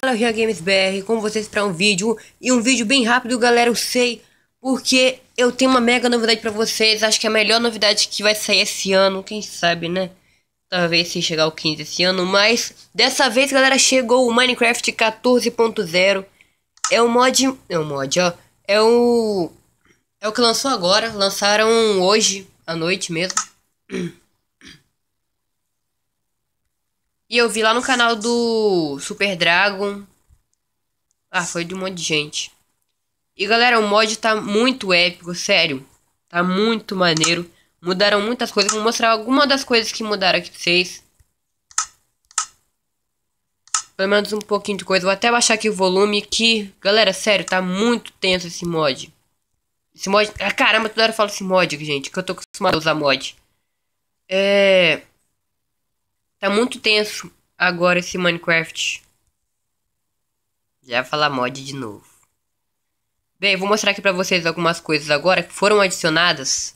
Fala Rio Games BR com vocês para um vídeo e um vídeo bem rápido, galera. Eu sei porque eu tenho uma mega novidade para vocês. Acho que é a melhor novidade que vai sair esse ano, quem sabe, né? Talvez se chegar o 15 esse ano, mas dessa vez, galera, chegou o Minecraft 14.0. É um mod, é um mod, ó. É o é o que lançou agora, lançaram hoje à noite mesmo. E eu vi lá no canal do Super Dragon. Ah, foi de um monte de gente. E galera, o mod tá muito épico, sério. Tá muito maneiro. Mudaram muitas coisas. Vou mostrar alguma das coisas que mudaram aqui pra vocês. Pelo menos um pouquinho de coisa. Vou até baixar aqui o volume que... Galera, sério, tá muito tenso esse mod. Esse mod... Ah, caramba, toda hora eu falo esse mod, gente. Que eu tô acostumado a usar mod. É... Tá muito tenso agora esse Minecraft. Já falar mod de novo. Bem, eu vou mostrar aqui pra vocês algumas coisas agora que foram adicionadas.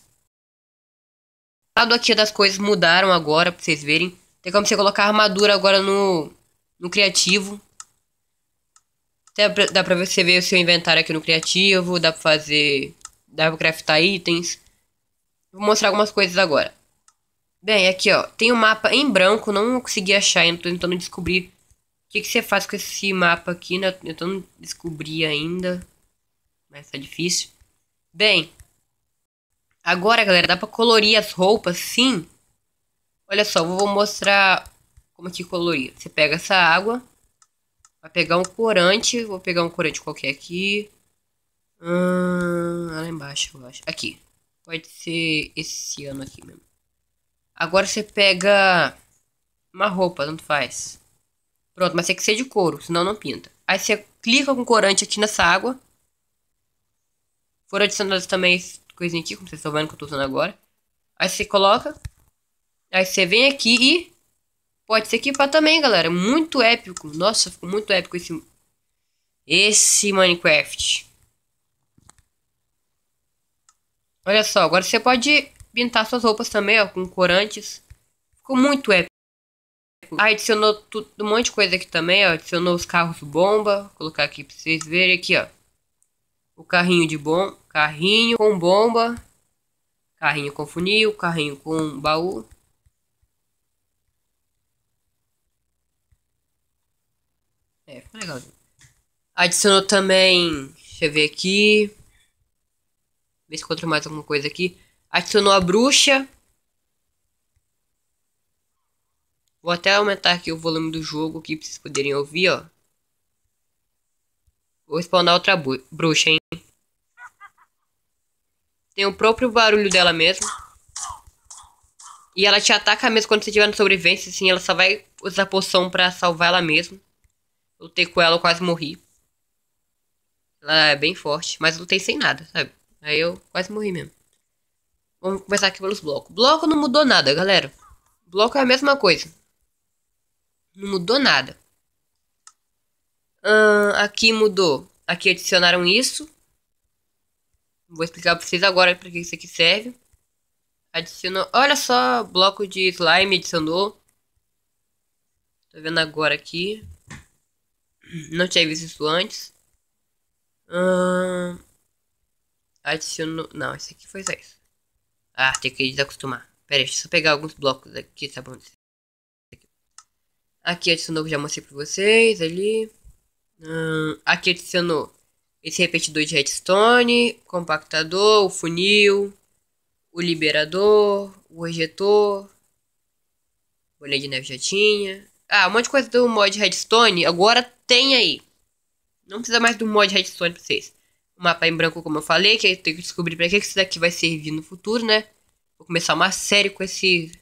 O estado aqui das coisas mudaram agora, pra vocês verem. Tem como você colocar armadura agora no, no criativo. Até pra, dá pra você ver o seu inventário aqui no criativo, dá pra fazer... Dá pra craftar itens. Vou mostrar algumas coisas agora. Bem, aqui ó, tem o um mapa em branco, não consegui achar, ainda tô tentando descobrir o que, que você faz com esse mapa aqui, né? Tô tentando descobrir ainda, mas tá difícil. Bem, agora galera, dá pra colorir as roupas, sim. Olha só, vou mostrar como que colorir. Você pega essa água, vai pegar um corante, vou pegar um corante qualquer aqui. Hum, lá embaixo, eu acho. Aqui, pode ser esse ano aqui mesmo. Agora você pega uma roupa, tanto faz. Pronto, mas tem que ser de couro, senão não pinta. Aí você clica com corante aqui nessa água. Foram adicionadas também coisinha aqui, como vocês estão vendo que eu estou usando agora. Aí você coloca. Aí você vem aqui e pode se equipar também, galera. Muito épico. Nossa, ficou muito épico esse, esse Minecraft. Olha só, agora você pode pintar suas roupas também, ó, com corantes. Ficou muito épico. Ah, adicionou tudo, um monte de coisa aqui também, ó. Adicionou os carros bomba. Vou colocar aqui pra vocês verem aqui, ó. O carrinho de bom, carrinho com bomba, carrinho com funil, carrinho com baú. É, ficou legal. Adicionou também, deixa eu ver aqui. Ver se encontro mais alguma coisa aqui. Adicionou a bruxa. Vou até aumentar aqui o volume do jogo aqui pra vocês poderem ouvir, ó. Vou spawnar outra bruxa, hein. Tem o próprio barulho dela mesmo. E ela te ataca mesmo quando você tiver no sobrevivência, assim, ela só vai usar poção pra salvar ela mesmo. Lutei com ela, eu quase morri. Ela é bem forte, mas lutei sem nada, sabe? Aí eu quase morri mesmo. Vamos começar aqui pelos blocos. Bloco não mudou nada, galera. Bloco é a mesma coisa. Não mudou nada. aqui mudou. Aqui adicionaram isso. Vou explicar pra vocês agora pra que isso aqui serve. Adicionou. Olha só, bloco de slime adicionou. Tô vendo agora aqui. Não tinha visto isso antes. Hum, adicionou. Não, esse aqui foi só isso. Ah, tem que desacostumar. Pera aí, deixa eu só pegar alguns blocos aqui, tá bom? Aqui adicionou é que já mostrei pra vocês, ali. Hum, aqui adicionou é esse repetidor de redstone, compactador, o funil, o liberador, o ejetor, bolha de neve já tinha. Ah, um monte de coisa do mod redstone agora tem aí. Não precisa mais do mod redstone pra vocês mapa em branco, como eu falei, que eu tenho que descobrir pra que isso daqui vai servir no futuro, né? Vou começar uma série com esse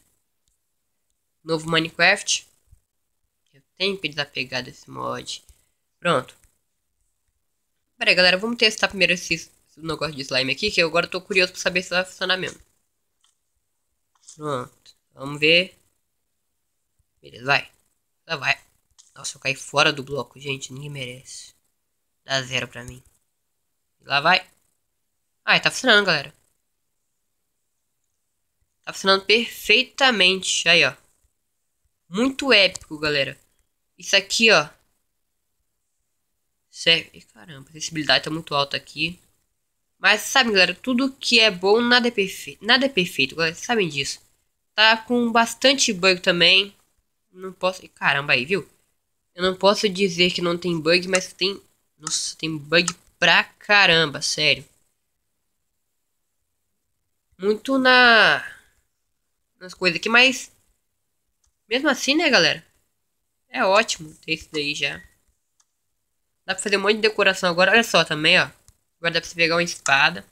novo Minecraft. Eu tenho que desapegar desse mod. Pronto. Pera aí, galera, vamos testar primeiro esse, esse negócio de slime aqui, que eu agora tô curioso pra saber se vai funcionar mesmo. Pronto, vamos ver. Beleza, vai. Já vai. Nossa, eu caí fora do bloco, gente, ninguém merece. Dá zero pra mim. Lá vai. Ai, tá funcionando, galera. Tá funcionando perfeitamente. Aí, ó. Muito épico, galera. Isso aqui, ó. Serve. Caramba, a sensibilidade tá muito alta aqui. Mas sabe, galera, tudo que é bom, nada é perfeito. Nada é perfeito, galera. Vocês sabem disso. Tá com bastante bug também. Não posso. Caramba aí, viu? Eu não posso dizer que não tem bug, mas tem. Nossa, tem bug pra caramba, sério. Muito na nas coisas aqui, mas mesmo assim, né, galera? É ótimo ter isso daí já. Dá pra fazer um monte de decoração agora. Olha só também, ó. Agora dá pra você pegar uma espada.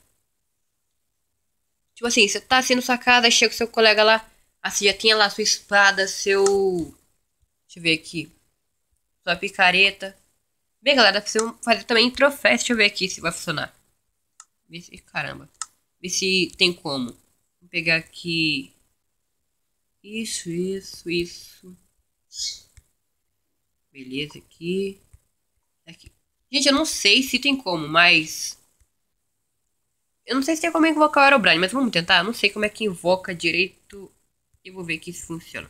Tipo assim, você tá assim na sua casa, chega o seu colega lá. Assim, já tinha lá sua espada, seu. Deixa eu ver aqui. Sua picareta. Bem, galera, preciso fazer também troféus. Deixa eu ver aqui se vai funcionar. Vê se... Caramba. Ver se tem como. Vou pegar aqui... Isso, isso, isso. Beleza, aqui. Tá aqui. Gente, eu não sei se tem como, mas... Eu não sei se tem como invocar o Aerobrine, mas vamos tentar. Eu não sei como é que invoca direito. Eu vou ver aqui se funciona.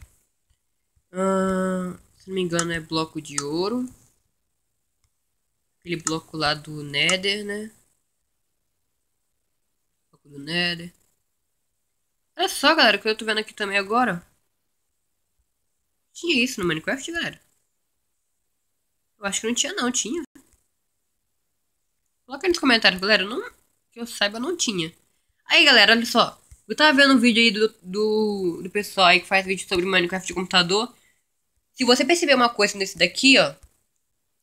Hum, se não me engano, é bloco de ouro aquele bloco lá do Nether, né? Bloco do Nether. Olha só, galera, o que eu tô vendo aqui também agora. Tinha isso no Minecraft, galera? Eu acho que não tinha não, tinha. Coloca aí nos comentários, galera. Não, que eu saiba, não tinha. Aí, galera, olha só. Eu tava vendo um vídeo aí do, do, do pessoal aí que faz vídeo sobre Minecraft de computador. Se você perceber uma coisa nesse daqui, ó.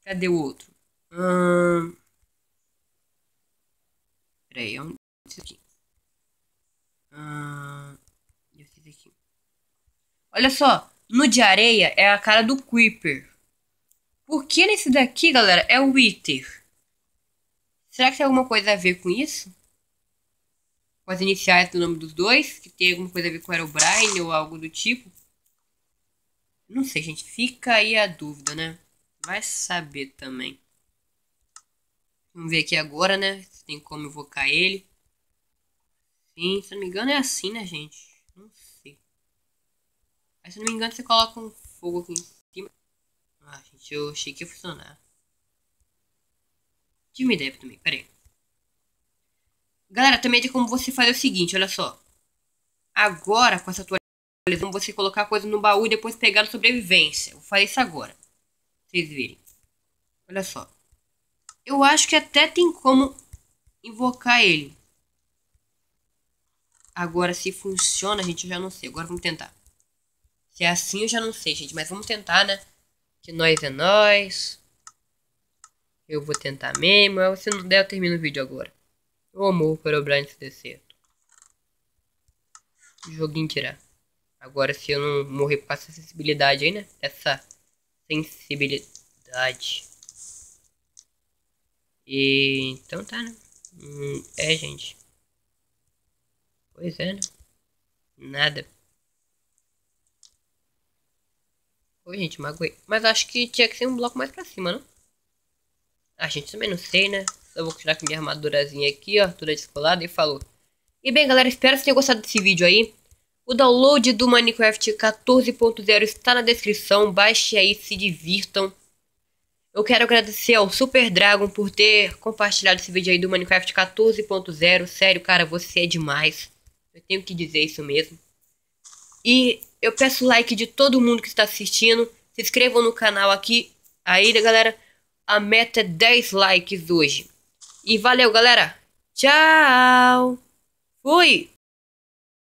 Cadê o outro? Uh... Peraí, onde é isso aqui? Uh... aqui. Olha só, no de areia é a cara do Creeper. Por que nesse daqui, galera, é o Wither? Será que tem alguma coisa a ver com isso? Com as iniciais do nome dos dois? Que tem alguma coisa a ver com o brian ou algo do tipo? Não sei, gente. Fica aí a dúvida, né? Vai saber também. Vamos ver aqui agora, né? Se tem como invocar ele. Sim, se não me engano é assim, né, gente? Não sei. Mas se não me engano, você coloca um fogo aqui em cima. Ah, gente, eu achei que ia funcionar. Tive uma ideia também, pera aí. Galera, também tem como você fazer o seguinte, olha só. Agora, com essa atualização, você colocar a coisa no baú e depois pegar no sobrevivência. Vou fazer isso agora. Pra vocês verem. Olha só. Eu acho que até tem como invocar ele. Agora, se funciona, gente, eu já não sei. Agora vamos tentar. Se é assim, eu já não sei, gente. Mas vamos tentar, né? Que nós é nós. Eu vou tentar mesmo. Se não der, eu termino o vídeo agora. Eu amo o Perobrine se descer. Joguinho tirar. Agora, se eu não morrer com essa sensibilidade aí, né? Essa sensibilidade. E então tá, né? Hum, é, gente. Pois é, né? Nada. Oi, gente, magoei. Mas acho que tinha que ser um bloco mais pra cima, não? A gente também não sei, né? Eu vou tirar com minha armadurazinha aqui, ó, toda descolada e falou. E bem, galera, espero que tenham gostado desse vídeo aí. O download do Minecraft 14.0 está na descrição. Baixe aí, se divirtam. Eu quero agradecer ao Super Dragon por ter compartilhado esse vídeo aí do Minecraft 14.0. Sério, cara, você é demais. Eu tenho que dizer isso mesmo. E eu peço like de todo mundo que está assistindo. Se inscrevam no canal aqui. Aí, galera, a meta é 10 likes hoje. E valeu, galera. Tchau. Fui.